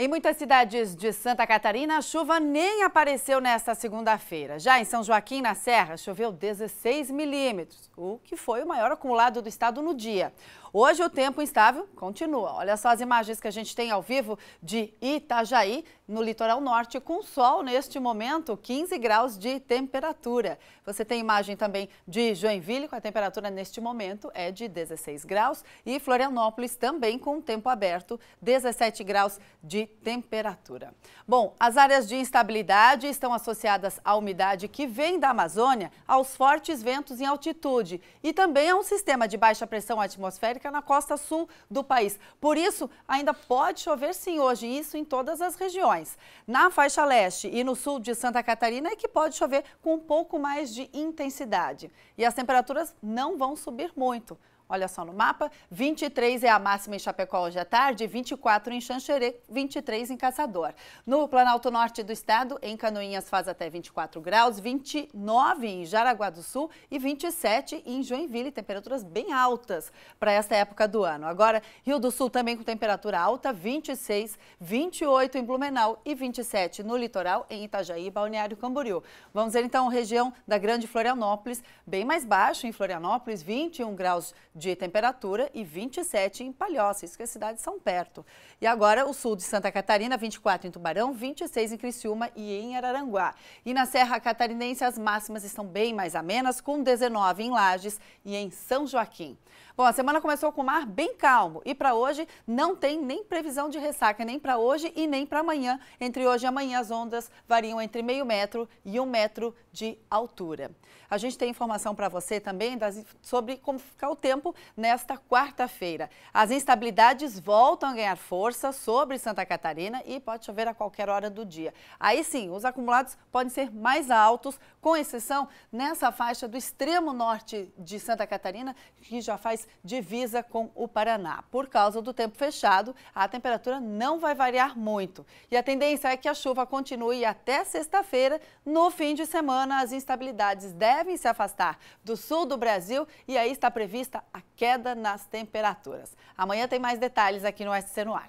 Em muitas cidades de Santa Catarina, a chuva nem apareceu nesta segunda-feira. Já em São Joaquim, na Serra, choveu 16 milímetros, o que foi o maior acumulado do estado no dia. Hoje o tempo instável continua. Olha só as imagens que a gente tem ao vivo de Itajaí, no litoral norte, com sol neste momento, 15 graus de temperatura. Você tem imagem também de Joinville, com a temperatura neste momento é de 16 graus, e Florianópolis também com o tempo aberto, 17 graus de temperatura. Bom, as áreas de instabilidade estão associadas à umidade que vem da Amazônia, aos fortes ventos em altitude e também a um sistema de baixa pressão atmosférica na costa sul do país. Por isso, ainda pode chover sim hoje, isso em todas as regiões. Na faixa leste e no sul de Santa Catarina é que pode chover com um pouco mais de intensidade. E as temperaturas não vão subir muito. Olha só no mapa, 23 é a máxima em Chapecó hoje à tarde, 24 em Xanxerê, 23 em Caçador. No Planalto Norte do estado, em Canoinhas faz até 24 graus, 29 em Jaraguá do Sul e 27 em Joinville, temperaturas bem altas para esta época do ano. Agora, Rio do Sul também com temperatura alta, 26, 28 em Blumenau e 27 no litoral em Itajaí, Balneário Camboriú. Vamos ver então a região da Grande Florianópolis, bem mais baixo em Florianópolis, 21 graus de temperatura e 27 em Palhoça, isso que é as cidades são perto. E agora o sul de Santa Catarina, 24 em Tubarão, 26 em Criciúma e em Araranguá. E na Serra Catarinense as máximas estão bem mais amenas, com 19 em Lages e em São Joaquim. Bom, a semana começou com mar bem calmo e para hoje não tem nem previsão de ressaca, nem para hoje e nem para amanhã. Entre hoje e amanhã as ondas variam entre meio metro e um metro de altura. A gente tem informação para você também das, sobre como ficar o tempo tempo nesta quarta-feira. As instabilidades voltam a ganhar força sobre Santa Catarina e pode chover a qualquer hora do dia. Aí sim, os acumulados podem ser mais altos, com exceção nessa faixa do extremo norte de Santa Catarina, que já faz divisa com o Paraná. Por causa do tempo fechado, a temperatura não vai variar muito. E a tendência é que a chuva continue até sexta-feira. No fim de semana, as instabilidades devem se afastar do sul do Brasil e aí está prevista a a queda nas temperaturas. Amanhã tem mais detalhes aqui no SC no Ar.